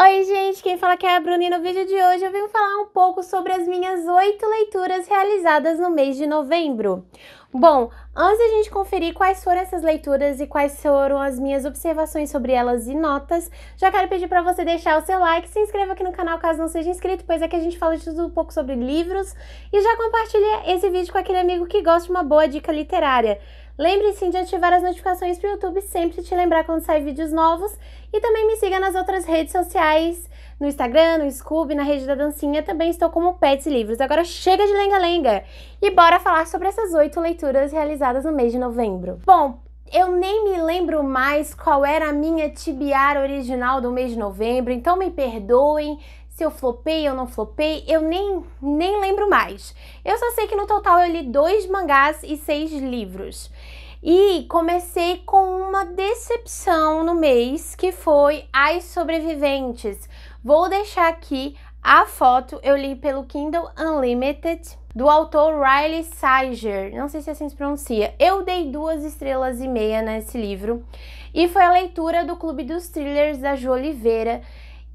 Oi, gente, quem fala que é a Bruna e no vídeo de hoje eu vim falar um pouco sobre as minhas oito leituras realizadas no mês de novembro. Bom, antes a gente conferir quais foram essas leituras e quais foram as minhas observações sobre elas e notas, já quero pedir para você deixar o seu like, se inscreva aqui no canal caso não seja inscrito, pois aqui a gente fala de tudo um pouco sobre livros e já compartilha esse vídeo com aquele amigo que gosta de uma boa dica literária. Lembre-se de ativar as notificações para o YouTube sempre te lembrar quando saem vídeos novos e também me siga nas outras redes sociais, no Instagram, no Scoob, na rede da dancinha, também estou como Pets Livros. Agora chega de lenga-lenga e bora falar sobre essas oito leituras realizadas no mês de novembro. Bom, eu nem me lembro mais qual era a minha tibiar original do mês de novembro, então me perdoem se eu flopei ou não flopei, eu nem, nem lembro mais. Eu só sei que no total eu li dois mangás e seis livros. E comecei com uma decepção no mês, que foi As Sobreviventes. Vou deixar aqui a foto, eu li pelo Kindle Unlimited, do autor Riley Sager, não sei se é assim se pronuncia. Eu dei duas estrelas e meia nesse livro, e foi a leitura do Clube dos Thrillers da Ju Oliveira,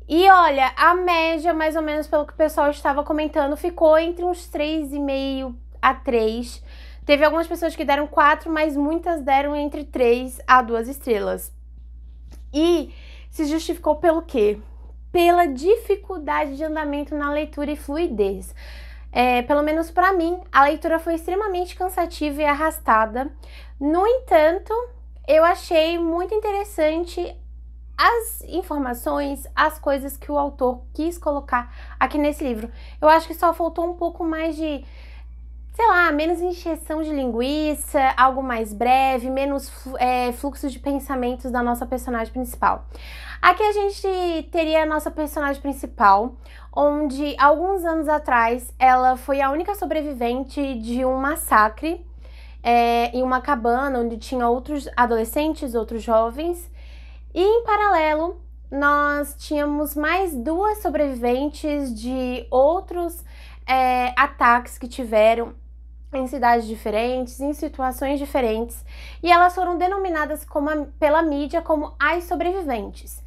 e olha, a média, mais ou menos pelo que o pessoal estava comentando, ficou entre uns 3,5 a 3. Teve algumas pessoas que deram 4, mas muitas deram entre 3 a 2 estrelas. E se justificou pelo quê? Pela dificuldade de andamento na leitura e fluidez. É, pelo menos para mim, a leitura foi extremamente cansativa e arrastada. No entanto, eu achei muito interessante as informações, as coisas que o autor quis colocar aqui nesse livro. Eu acho que só faltou um pouco mais de, sei lá, menos injeção de linguiça, algo mais breve, menos é, fluxo de pensamentos da nossa personagem principal. Aqui a gente teria a nossa personagem principal, onde alguns anos atrás ela foi a única sobrevivente de um massacre. É, em uma cabana onde tinha outros adolescentes, outros jovens, e em paralelo, nós tínhamos mais duas sobreviventes de outros é, ataques que tiveram em cidades diferentes, em situações diferentes, e elas foram denominadas como, pela mídia como as sobreviventes.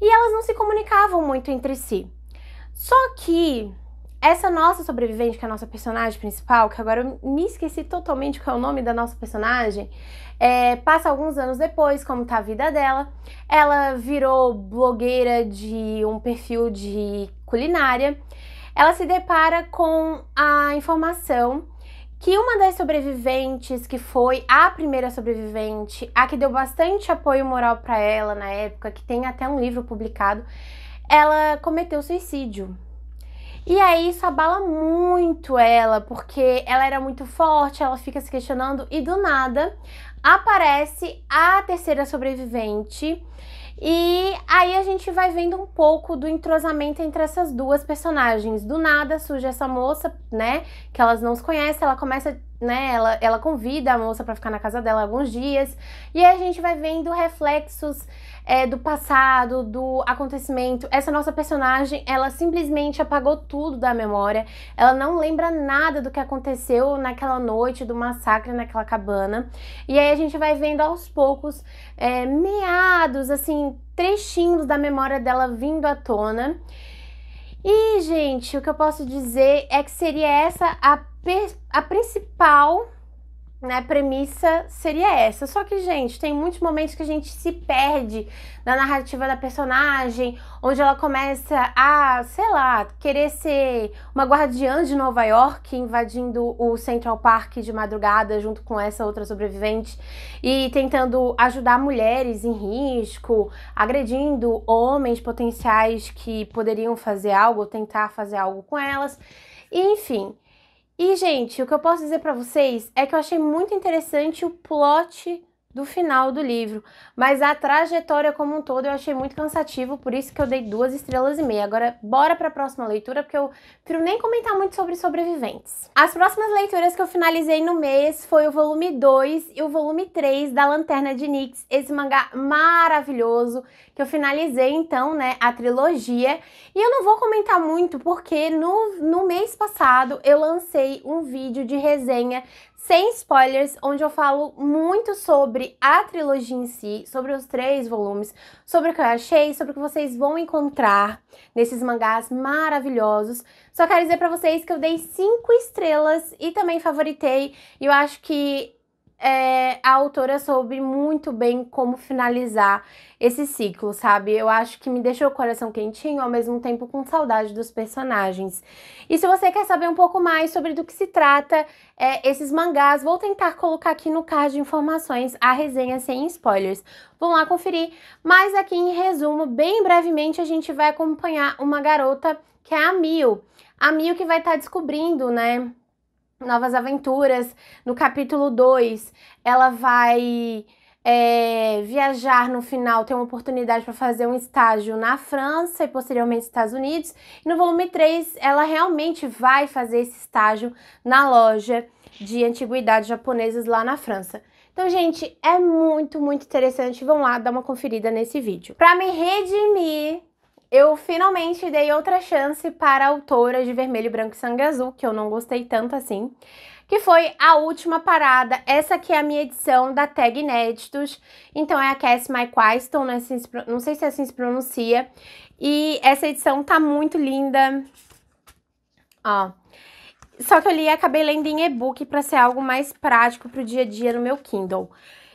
E elas não se comunicavam muito entre si. Só que essa nossa sobrevivente, que é a nossa personagem principal, que agora eu me esqueci totalmente qual é o nome da nossa personagem, é, passa alguns anos depois, como tá a vida dela. Ela virou blogueira de um perfil de culinária. Ela se depara com a informação que uma das sobreviventes, que foi a primeira sobrevivente, a que deu bastante apoio moral para ela na época, que tem até um livro publicado, ela cometeu suicídio. E aí isso abala muito ela, porque ela era muito forte, ela fica se questionando e do nada aparece a terceira sobrevivente. E aí a gente vai vendo um pouco do entrosamento entre essas duas personagens. Do nada surge essa moça, né? Que elas não se conhecem, ela começa né? Ela, ela convida a moça para ficar na casa dela alguns dias e aí a gente vai vendo reflexos é, do passado, do acontecimento. Essa nossa personagem, ela simplesmente apagou tudo da memória. Ela não lembra nada do que aconteceu naquela noite do massacre naquela cabana. E aí a gente vai vendo aos poucos é, meados, assim, trechinhos da memória dela vindo à tona. E, gente, o que eu posso dizer é que seria essa a a principal né, premissa seria essa. Só que, gente, tem muitos momentos que a gente se perde na narrativa da personagem, onde ela começa a, sei lá, querer ser uma guardiã de Nova York, invadindo o Central Park de madrugada junto com essa outra sobrevivente e tentando ajudar mulheres em risco, agredindo homens potenciais que poderiam fazer algo, ou tentar fazer algo com elas. E, enfim, e, gente, o que eu posso dizer para vocês é que eu achei muito interessante o plot do final do livro, mas a trajetória como um todo eu achei muito cansativo, por isso que eu dei duas estrelas e meia. Agora, bora para a próxima leitura, porque eu prefiro nem comentar muito sobre sobreviventes. As próximas leituras que eu finalizei no mês foi o volume 2 e o volume 3 da Lanterna de Nix, esse mangá maravilhoso que eu finalizei então, né, a trilogia. E eu não vou comentar muito porque no, no mês passado eu lancei um vídeo de resenha sem spoilers, onde eu falo muito sobre a trilogia em si, sobre os três volumes, sobre o que eu achei, sobre o que vocês vão encontrar nesses mangás maravilhosos. Só quero dizer para vocês que eu dei cinco estrelas e também favoritei. E eu acho que é, a autora soube muito bem como finalizar esse ciclo, sabe? Eu acho que me deixou o coração quentinho, ao mesmo tempo com saudade dos personagens. E se você quer saber um pouco mais sobre do que se trata é, esses mangás, vou tentar colocar aqui no card de informações a resenha sem spoilers. Vão lá conferir. Mas aqui em resumo, bem brevemente, a gente vai acompanhar uma garota que é a Mil. A Mil que vai estar tá descobrindo, né? Novas Aventuras, no capítulo 2, ela vai é, viajar no final, tem uma oportunidade para fazer um estágio na França e posteriormente Estados Unidos. E no volume 3, ela realmente vai fazer esse estágio na loja de antiguidades japonesas lá na França. Então, gente, é muito, muito interessante. Vão lá dar uma conferida nesse vídeo. Para me redimir eu finalmente dei outra chance para a autora de Vermelho, Branco e Sangue Azul, que eu não gostei tanto assim, que foi a última parada. Essa aqui é a minha edição da Tag Inéditos, então é a Cass McQuiston, né, não sei se assim se pronuncia, e essa edição tá muito linda, ó. Só que eu li e acabei lendo em e-book para ser algo mais prático para o dia a dia no meu Kindle.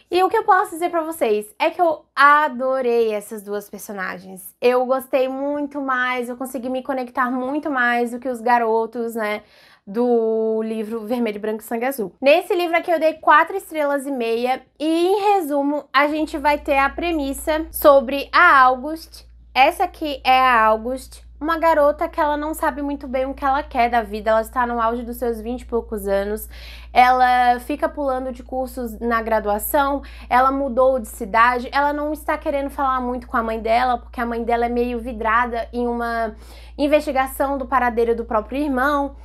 E o que eu posso dizer para vocês é que eu adorei essas duas personagens. Eu gostei muito mais, eu consegui me conectar muito mais do que os garotos, né? do livro Vermelho, Branco e Sangue Azul. Nesse livro aqui eu dei quatro estrelas e meia e em resumo a gente vai ter a premissa sobre a August. Essa aqui é a August, uma garota que ela não sabe muito bem o que ela quer da vida, ela está no auge dos seus 20 e poucos anos, ela fica pulando de cursos na graduação, ela mudou de cidade, ela não está querendo falar muito com a mãe dela, porque a mãe dela é meio vidrada em uma investigação do paradeiro do próprio irmão.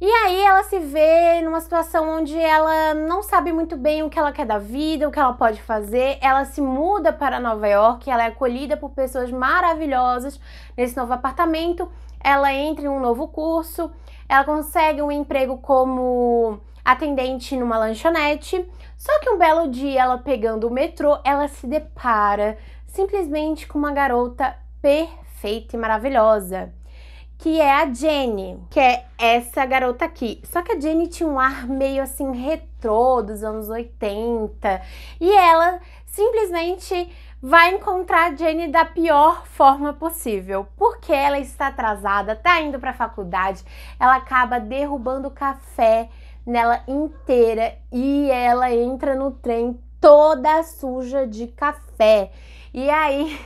E aí ela se vê numa situação onde ela não sabe muito bem o que ela quer da vida, o que ela pode fazer. Ela se muda para Nova York, ela é acolhida por pessoas maravilhosas nesse novo apartamento. Ela entra em um novo curso, ela consegue um emprego como atendente numa lanchonete. Só que um belo dia, ela pegando o metrô, ela se depara simplesmente com uma garota perfeita e maravilhosa que é a Jenny, que é essa garota aqui. Só que a Jenny tinha um ar meio assim retrô dos anos 80 e ela simplesmente vai encontrar a Jenny da pior forma possível, porque ela está atrasada, tá indo para a faculdade, ela acaba derrubando café nela inteira e ela entra no trem toda suja de café. E aí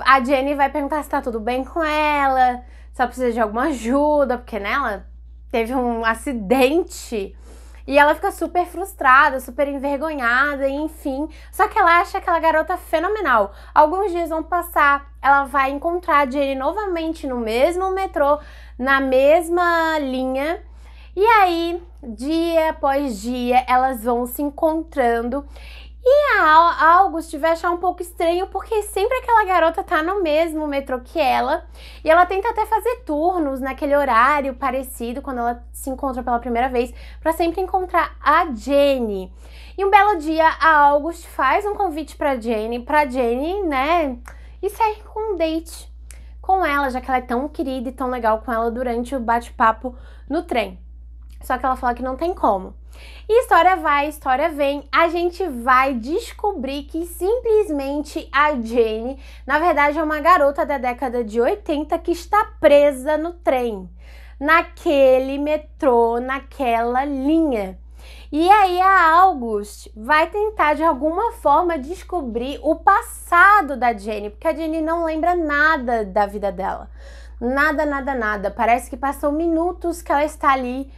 a Jenny vai perguntar se tá tudo bem com ela, se ela precisa de alguma ajuda, porque nela né, teve um acidente. E ela fica super frustrada, super envergonhada, enfim. Só que ela acha aquela garota fenomenal. Alguns dias vão passar, ela vai encontrar a Jenny novamente no mesmo metrô, na mesma linha. E aí, dia após dia, elas vão se encontrando e a August vai achar um pouco estranho porque sempre aquela garota tá no mesmo metrô que ela e ela tenta até fazer turnos naquele horário parecido quando ela se encontra pela primeira vez para sempre encontrar a Jenny. E um belo dia a August faz um convite para Jenny, para Jenny, né, e sair com um date com ela, já que ela é tão querida e tão legal com ela durante o bate-papo no trem. Só que ela fala que não tem como. E história vai, história vem, a gente vai descobrir que simplesmente a Jane, na verdade, é uma garota da década de 80 que está presa no trem, naquele metrô, naquela linha. E aí a August vai tentar de alguma forma descobrir o passado da Jenny, porque a Jenny não lembra nada da vida dela. Nada, nada, nada. Parece que passou minutos que ela está ali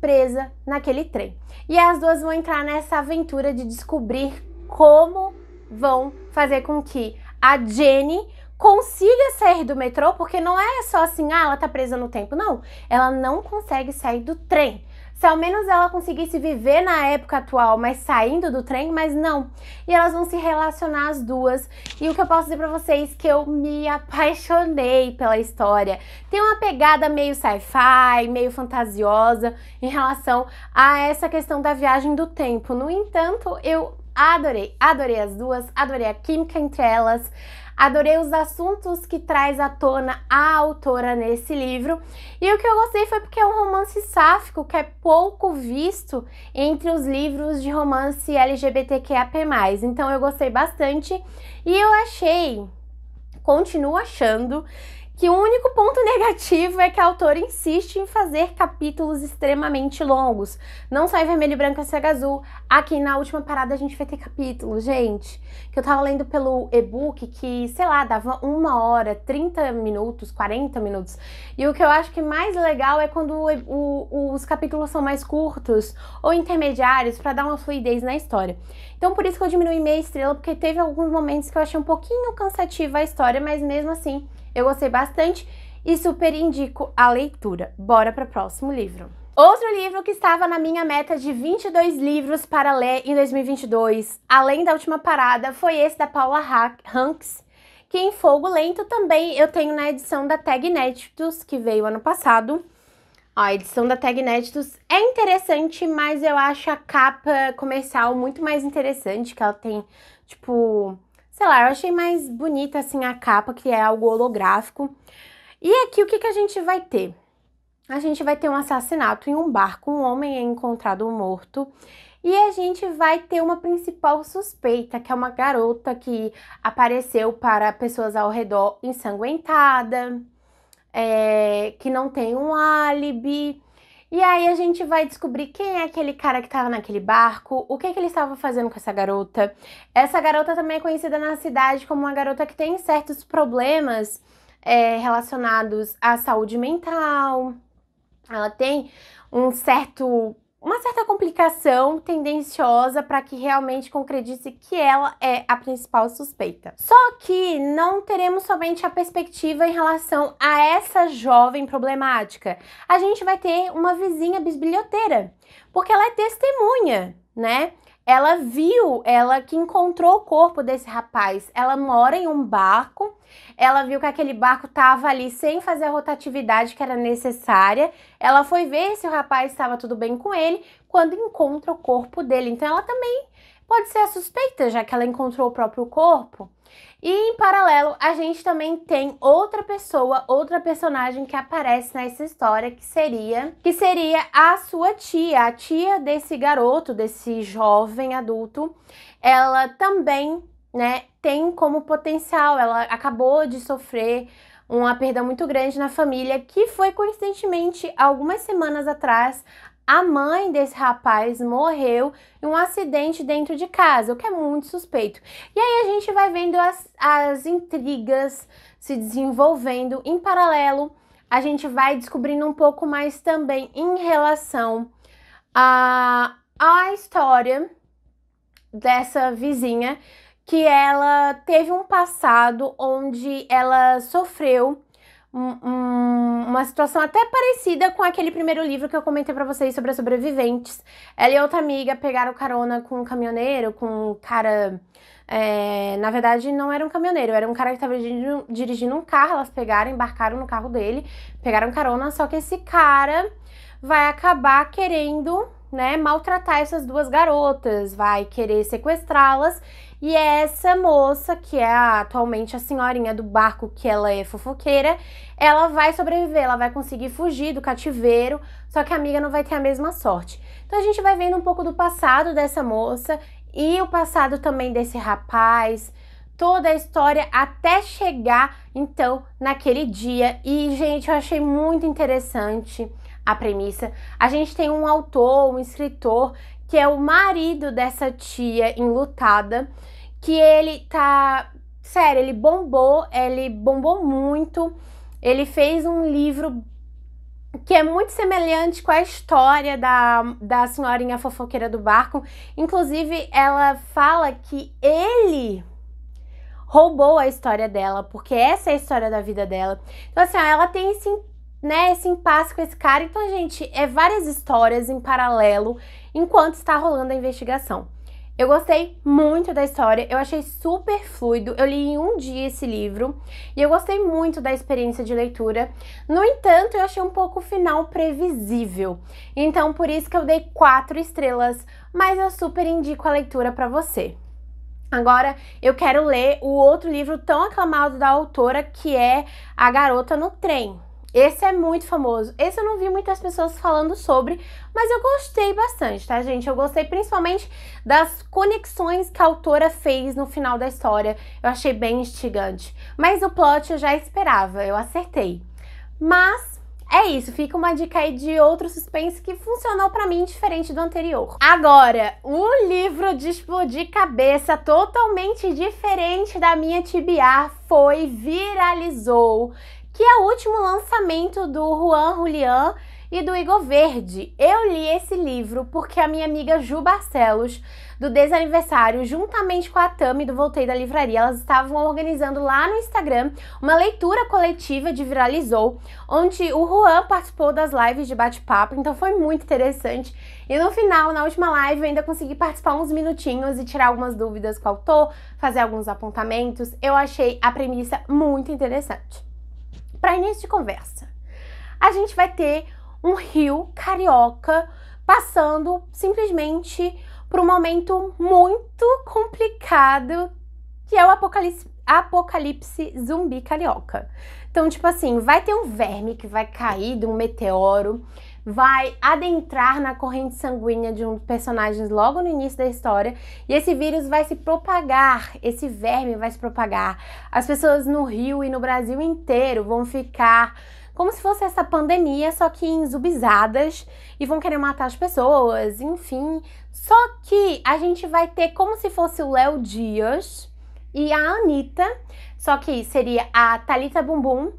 presa naquele trem. E as duas vão entrar nessa aventura de descobrir como vão fazer com que a Jenny consiga sair do metrô, porque não é só assim, ah, ela tá presa no tempo. Não, ela não consegue sair do trem. Se ao menos ela conseguisse viver na época atual, mas saindo do trem, mas não. E elas vão se relacionar as duas. E o que eu posso dizer para vocês é que eu me apaixonei pela história. Tem uma pegada meio sci-fi, meio fantasiosa em relação a essa questão da viagem do tempo. No entanto, eu adorei, adorei as duas, adorei a química entre elas. Adorei os assuntos que traz à tona a autora nesse livro. E o que eu gostei foi porque é um romance sáfico que é pouco visto entre os livros de romance LGBTQAP+. Então eu gostei bastante e eu achei, continuo achando, que o único ponto negativo é que a autora insiste em fazer capítulos extremamente longos. Não só em vermelho e branco, é cega azul. Aqui na última parada a gente vai ter capítulo, gente. Que eu tava lendo pelo e-book que, sei lá, dava uma hora, 30 minutos, 40 minutos. E o que eu acho que mais legal é quando o, o, os capítulos são mais curtos ou intermediários para dar uma fluidez na história. Então por isso que eu diminui meia estrela, porque teve alguns momentos que eu achei um pouquinho cansativa a história, mas mesmo assim eu gostei bastante e super indico a leitura. Bora para o próximo livro. Outro livro que estava na minha meta de 22 livros para ler em 2022, além da última parada, foi esse da Paula Hanks, que em Fogo Lento também eu tenho na edição da Tag Inéditos, que veio ano passado. a edição da Tag Inéditos é interessante, mas eu acho a capa comercial muito mais interessante, que ela tem, tipo, sei lá, eu achei mais bonita assim a capa, que é algo holográfico. E aqui o que, que a gente vai ter? A gente vai ter um assassinato em um barco, um homem é encontrado morto. E a gente vai ter uma principal suspeita, que é uma garota que apareceu para pessoas ao redor ensanguentada, é, que não tem um álibi. E aí a gente vai descobrir quem é aquele cara que estava naquele barco, o que, que ele estava fazendo com essa garota. Essa garota também é conhecida na cidade como uma garota que tem certos problemas é, relacionados à saúde mental. Ela tem um certo uma certa complicação tendenciosa para que realmente concretize que ela é a principal suspeita. Só que não teremos somente a perspectiva em relação a essa jovem problemática. A gente vai ter uma vizinha bisbilhoteira, porque ela é testemunha, né? ela viu, ela que encontrou o corpo desse rapaz. Ela mora em um barco, ela viu que aquele barco estava ali sem fazer a rotatividade que era necessária. Ela foi ver se o rapaz estava tudo bem com ele quando encontra o corpo dele. Então ela também pode ser a suspeita, já que ela encontrou o próprio corpo. E em paralelo, a gente também tem outra pessoa, outra personagem que aparece nessa história, que seria que seria a sua tia, a tia desse garoto, desse jovem adulto. Ela também, né, tem como potencial, ela acabou de sofrer uma perda muito grande na família, que foi coincidentemente algumas semanas atrás a mãe desse rapaz morreu em um acidente dentro de casa, o que é muito suspeito. E aí a gente vai vendo as, as intrigas se desenvolvendo em paralelo. A gente vai descobrindo um pouco mais também em relação à a, a história dessa vizinha, que ela teve um passado onde ela sofreu um, uma situação até parecida com aquele primeiro livro que eu comentei para vocês sobre as sobreviventes. Ela e outra amiga pegaram carona com um caminhoneiro, com um cara. É, na verdade, não era um caminhoneiro, era um cara que estava dirigindo, dirigindo um carro. Elas pegaram, embarcaram no carro dele, pegaram carona, só que esse cara vai acabar querendo né, maltratar essas duas garotas, vai querer sequestrá-las e é essa moça, que é atualmente a senhorinha do barco, que ela é fofoqueira, ela vai sobreviver, ela vai conseguir fugir do cativeiro, só que a amiga não vai ter a mesma sorte. Então a gente vai vendo um pouco do passado dessa moça e o passado também desse rapaz, toda a história até chegar então naquele dia. E gente, eu achei muito interessante a premissa. A gente tem um autor, um escritor que é o marido dessa tia enlutada que ele tá. Sério, ele bombou, ele bombou muito. Ele fez um livro que é muito semelhante com a história da, da senhorinha fofoqueira do barco. Inclusive, ela fala que ele roubou a história dela, porque essa é a história da vida dela. Então, assim, ela tem esse, né, esse impasse com esse cara. Então, gente, é várias histórias em paralelo enquanto está rolando a investigação. Eu gostei muito da história, eu achei super fluido. Eu li em um dia esse livro e eu gostei muito da experiência de leitura. No entanto, eu achei um pouco o final previsível. Então, por isso que eu dei quatro estrelas, mas eu super indico a leitura para você. Agora eu quero ler o outro livro tão aclamado da autora que é A Garota no Trem. Esse é muito famoso. Esse eu não vi muitas pessoas falando sobre, mas eu gostei bastante, tá, gente? Eu gostei principalmente das conexões que a autora fez no final da história. Eu achei bem instigante. Mas o plot eu já esperava, eu acertei. Mas é isso, fica uma dica aí de outro suspense que funcionou para mim diferente do anterior. Agora, um livro de explodir cabeça totalmente diferente da minha TBA foi viralizou que é o último lançamento do Juan Julian e do Igor Verde. Eu li esse livro porque a minha amiga Ju Barcelos, do Desaniversário, juntamente com a Tami do Voltei da Livraria, elas estavam organizando lá no Instagram uma leitura coletiva de Viralizou, onde o Juan participou das lives de bate-papo, então foi muito interessante. E no final, na última live, eu ainda consegui participar uns minutinhos e tirar algumas dúvidas com o autor, fazer alguns apontamentos. Eu achei a premissa muito interessante. Para início de conversa, a gente vai ter um rio carioca passando simplesmente por um momento muito complicado, que é o apocalipse, apocalipse zumbi carioca. Então, tipo assim, vai ter um verme que vai cair de um meteoro vai adentrar na corrente sanguínea de um dos personagens logo no início da história e esse vírus vai se propagar, esse verme vai se propagar. As pessoas no Rio e no Brasil inteiro vão ficar como se fosse essa pandemia, só que em e vão querer matar as pessoas, enfim. Só que a gente vai ter como se fosse o Léo Dias e a Anitta, só que seria a Talita Bumbum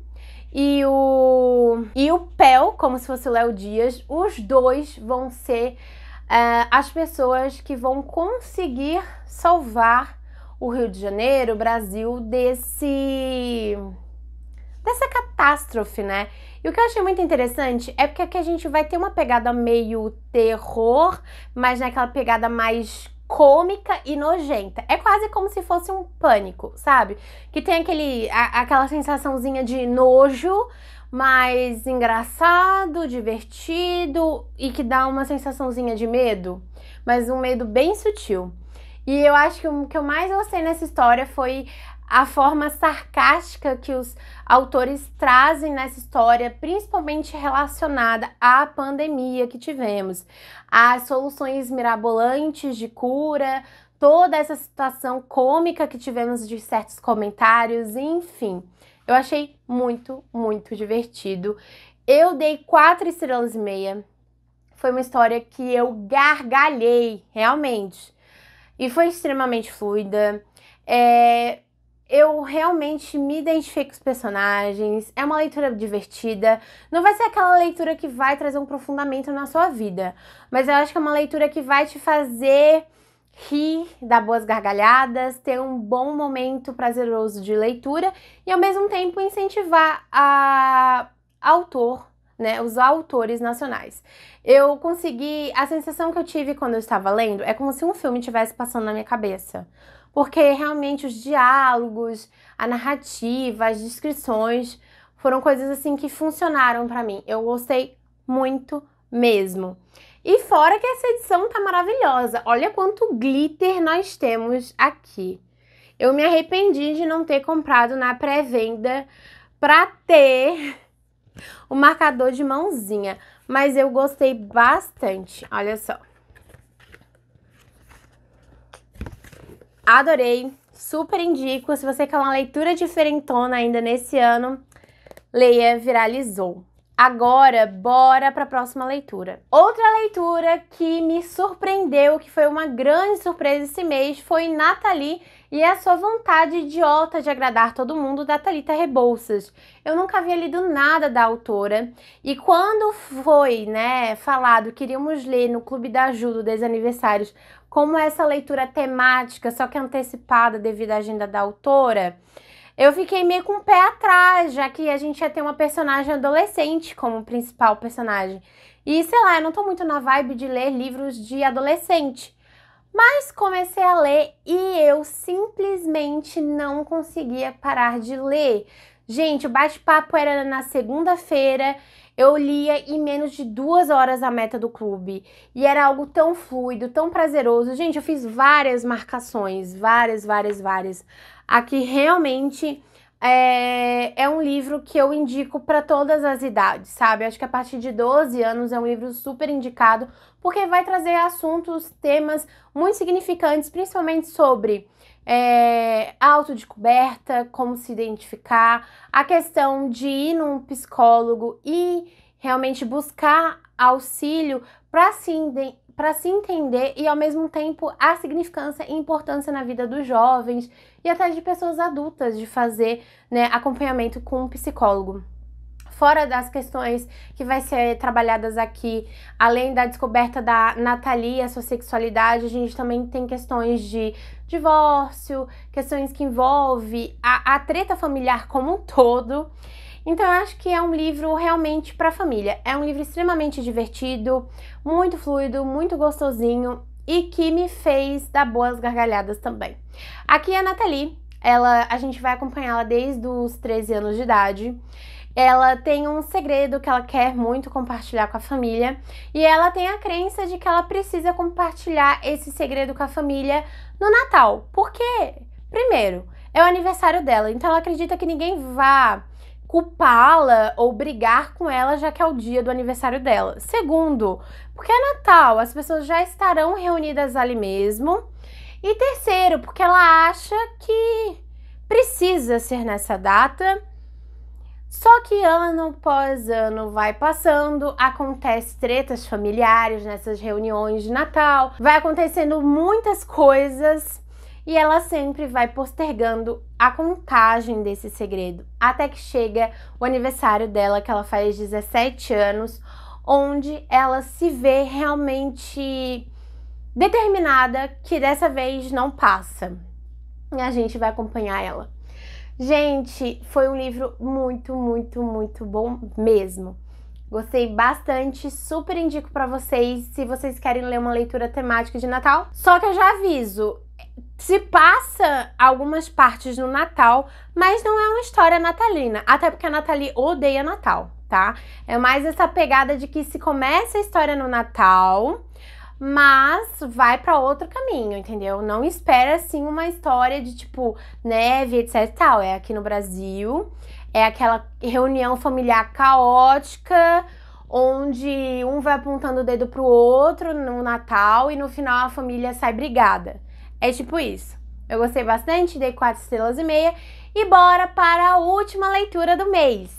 e o e o Pel, como se fosse o Léo Dias, os dois vão ser uh, as pessoas que vão conseguir salvar o Rio de Janeiro, o Brasil desse dessa catástrofe, né? E o que eu achei muito interessante é porque aqui a gente vai ter uma pegada meio terror, mas naquela pegada mais cômica e nojenta. É quase como se fosse um pânico, sabe? Que tem aquele, a, aquela sensaçãozinha de nojo, mas engraçado, divertido e que dá uma sensaçãozinha de medo, mas um medo bem sutil. E eu acho que o que eu mais gostei nessa história foi a forma sarcástica que os autores trazem nessa história, principalmente relacionada à pandemia que tivemos, às soluções mirabolantes de cura, toda essa situação cômica que tivemos de certos comentários, enfim. Eu achei muito, muito divertido. Eu dei quatro estrelas e meia. Foi uma história que eu gargalhei, realmente. E foi extremamente fluida. É, eu realmente me identifico com os personagens, é uma leitura divertida. Não vai ser aquela leitura que vai trazer um aprofundamento na sua vida, mas eu acho que é uma leitura que vai te fazer rir, dar boas gargalhadas, ter um bom momento prazeroso de leitura e ao mesmo tempo incentivar a autor, né, os autores nacionais. Eu consegui, a sensação que eu tive quando eu estava lendo é como se um filme estivesse passando na minha cabeça porque realmente os diálogos, a narrativa, as descrições foram coisas assim que funcionaram para mim. Eu gostei muito mesmo. E fora que essa edição tá maravilhosa. Olha quanto glitter nós temos aqui. Eu me arrependi de não ter comprado na pré-venda para ter o marcador de mãozinha, mas eu gostei bastante. Olha só. Adorei, super indico. Se você quer uma leitura diferentona ainda nesse ano, leia Viralizou. Agora, bora para a próxima leitura. Outra leitura que me surpreendeu, que foi uma grande surpresa esse mês, foi Nathalie e a sua vontade idiota de agradar todo mundo da Thalita Rebouças. Eu nunca havia lido nada da autora e quando foi, né, falado que iríamos ler no Clube da Ajuda dos Aniversários como essa leitura temática, só que antecipada devido à agenda da autora, eu fiquei meio com o pé atrás, já que a gente ia ter uma personagem adolescente como principal personagem. E sei lá, eu não tô muito na vibe de ler livros de adolescente. Mas comecei a ler e eu simplesmente não conseguia parar de ler. Gente, o bate-papo era na segunda-feira eu lia em menos de duas horas a meta do clube. E era algo tão fluido, tão prazeroso. Gente, eu fiz várias marcações, várias, várias, várias. Aqui realmente é, é um livro que eu indico para todas as idades, sabe? Eu acho que a partir de 12 anos é um livro super indicado, porque vai trazer assuntos, temas muito significantes, principalmente sobre é, autodescoberta, como se identificar, a questão de ir num psicólogo e realmente buscar auxílio para se, para se entender e ao mesmo tempo a significância e importância na vida dos jovens e até de pessoas adultas de fazer né, acompanhamento com um psicólogo fora das questões que vai ser trabalhadas aqui, além da descoberta da Natalia a sua sexualidade, a gente também tem questões de divórcio, questões que envolvem a, a treta familiar como um todo. Então eu acho que é um livro realmente para família. É um livro extremamente divertido, muito fluido, muito gostosinho e que me fez dar boas gargalhadas também. Aqui é a Nathalie, ela, a gente vai acompanhá-la desde os 13 anos de idade ela tem um segredo que ela quer muito compartilhar com a família e ela tem a crença de que ela precisa compartilhar esse segredo com a família no Natal. Porque, primeiro, é o aniversário dela, então ela acredita que ninguém vá culpá-la ou brigar com ela, já que é o dia do aniversário dela. Segundo, porque é Natal, as pessoas já estarão reunidas ali mesmo. E terceiro, porque ela acha que precisa ser nessa data só que ano após ano vai passando, acontece tretas familiares nessas reuniões de Natal, vai acontecendo muitas coisas e ela sempre vai postergando a contagem desse segredo até que chega o aniversário dela, que ela faz 17 anos, onde ela se vê realmente determinada que dessa vez não passa. E a gente vai acompanhar ela. Gente, foi um livro muito, muito, muito bom mesmo. Gostei bastante, super indico para vocês se vocês querem ler uma leitura temática de Natal. Só que eu já aviso, se passa algumas partes no Natal, mas não é uma história natalina, até porque a Nathalie odeia Natal, tá? É mais essa pegada de que se começa a história no Natal, mas vai para outro caminho, entendeu? Não espera assim uma história de tipo neve, etc tal. É aqui no Brasil, é aquela reunião familiar caótica onde um vai apontando o dedo pro outro no Natal e no final a família sai brigada. É tipo isso. Eu gostei bastante, dei quatro estrelas e meia e bora para a última leitura do mês.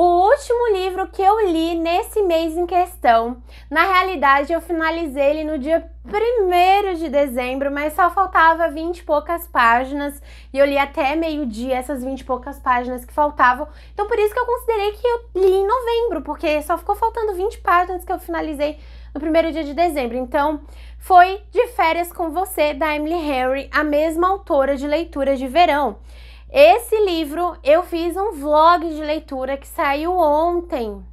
O último livro que eu li nesse mês em questão, na realidade eu finalizei ele no dia 1 de dezembro, mas só faltava 20 e poucas páginas e eu li até meio-dia essas 20 e poucas páginas que faltavam. Então por isso que eu considerei que eu li em novembro, porque só ficou faltando 20 páginas que eu finalizei no primeiro dia de dezembro. Então, foi De Férias com Você, da Emily Henry, a mesma autora de leituras de verão. Esse livro eu fiz um vlog de leitura que saiu ontem.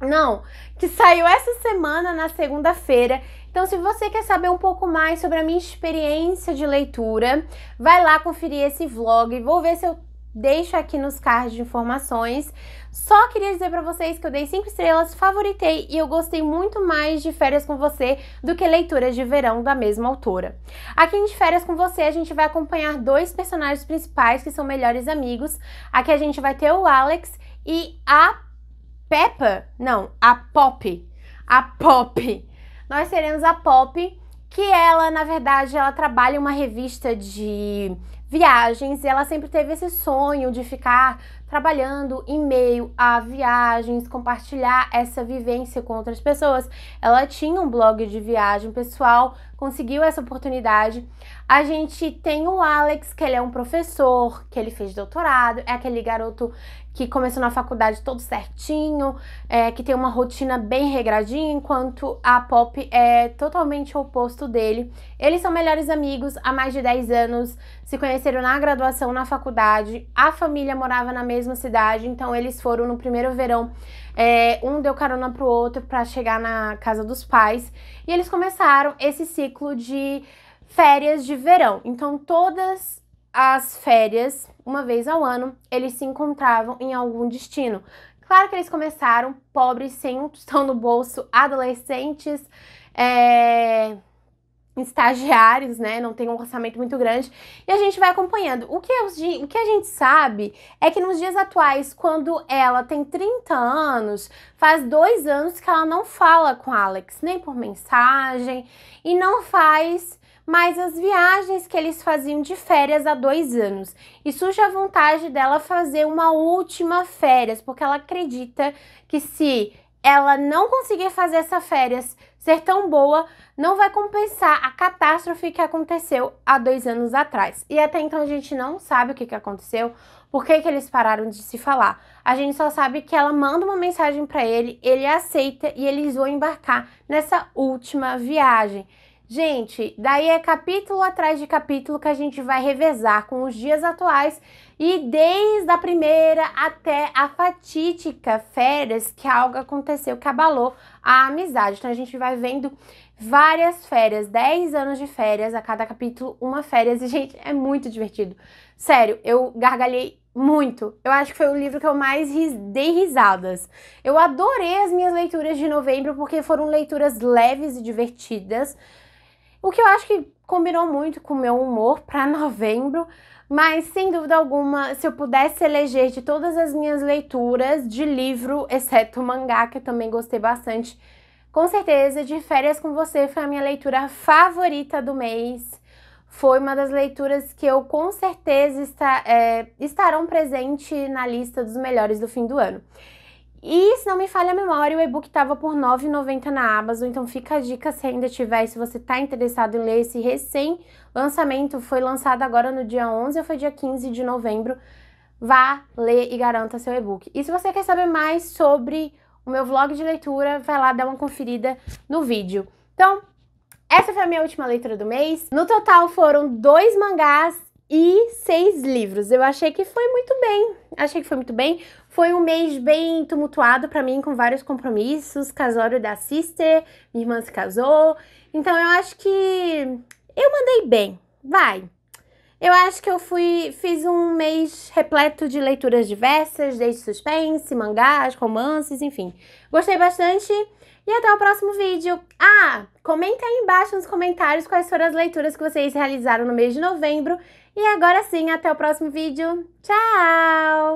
Não, que saiu essa semana na segunda-feira. Então, se você quer saber um pouco mais sobre a minha experiência de leitura, vai lá conferir esse vlog. Vou ver se eu deixo aqui nos cards de informações. Só queria dizer para vocês que eu dei 5 estrelas, favoritei e eu gostei muito mais de Férias com Você do que Leituras de Verão da mesma autora. Aqui em De Férias com Você a gente vai acompanhar dois personagens principais que são melhores amigos. Aqui a gente vai ter o Alex e a Peppa, não, a Pop. A Pop. Nós teremos a Pop, que ela, na verdade, ela trabalha em uma revista de viagens e ela sempre teve esse sonho de ficar trabalhando em meio a viagens, compartilhar essa vivência com outras pessoas. Ela tinha um blog de viagem pessoal, conseguiu essa oportunidade. A gente tem o Alex, que ele é um professor, que ele fez doutorado, é aquele garoto que começou na faculdade todo certinho, é, que tem uma rotina bem regradinha, enquanto a Pop é totalmente o oposto dele. Eles são melhores amigos há mais de 10 anos, se conheceram na graduação, na faculdade, a família morava na mesma cidade, então eles foram no primeiro verão é, um deu carona pro outro para chegar na casa dos pais. E eles começaram esse ciclo de férias de verão. Então, todas as férias, uma vez ao ano, eles se encontravam em algum destino. Claro que eles começaram pobres, sem um tostão no bolso, adolescentes, é, estagiários, né? Não tem um orçamento muito grande. E a gente vai acompanhando. O que, o que a gente sabe é que nos dias atuais, quando ela tem 30 anos, faz dois anos que ela não fala com Alex, nem por mensagem, e não faz mais as viagens que eles faziam de férias há dois anos. E surge a vontade dela fazer uma última férias, porque ela acredita que se ela não conseguir fazer essa férias ser tão boa não vai compensar a catástrofe que aconteceu há dois anos atrás. E até então a gente não sabe o que, que aconteceu, por que, que eles pararam de se falar. A gente só sabe que ela manda uma mensagem para ele, ele aceita e eles vão embarcar nessa última viagem. Gente, daí é capítulo atrás de capítulo que a gente vai revezar com os dias atuais e desde a primeira até a fatídica férias que algo aconteceu que abalou a amizade. Então a gente vai vendo várias férias, 10 anos de férias, a cada capítulo uma férias e gente, é muito divertido. Sério, eu gargalhei muito. Eu acho que foi o livro que eu mais ris dei risadas. Eu adorei as minhas leituras de novembro porque foram leituras leves e divertidas. O que eu acho que combinou muito com o meu humor para novembro, mas sem dúvida alguma, se eu pudesse eleger de todas as minhas leituras de livro, exceto mangá, que eu também gostei bastante, com certeza, De Férias com Você foi a minha leitura favorita do mês. Foi uma das leituras que eu com certeza está, é, eh, estarão presente na lista dos melhores do fim do ano. E se não me falha a memória, o e-book estava por R$ 9,90 na Amazon, então fica a dica se ainda tiver, se você está interessado em ler esse recém-lançamento, foi lançado agora no dia 11 ou foi dia 15 de novembro, vá ler e garanta seu e-book. E se você quer saber mais sobre o meu vlog de leitura, vai lá dar uma conferida no vídeo. Então, essa foi a minha última leitura do mês. No total foram dois mangás e seis livros. Eu achei que foi muito bem. Achei que foi muito bem. Foi um mês bem tumultuado para mim, com vários compromissos, casório da sister, minha irmã se casou. Então eu acho que eu mandei bem. Vai. Eu acho que eu fui fiz um mês repleto de leituras diversas, desde suspense, mangás, romances, enfim. Gostei bastante. E até o próximo vídeo. Ah, comenta aí embaixo nos comentários quais foram as leituras que vocês realizaram no mês de novembro. E agora sim, até o próximo vídeo. Tchau!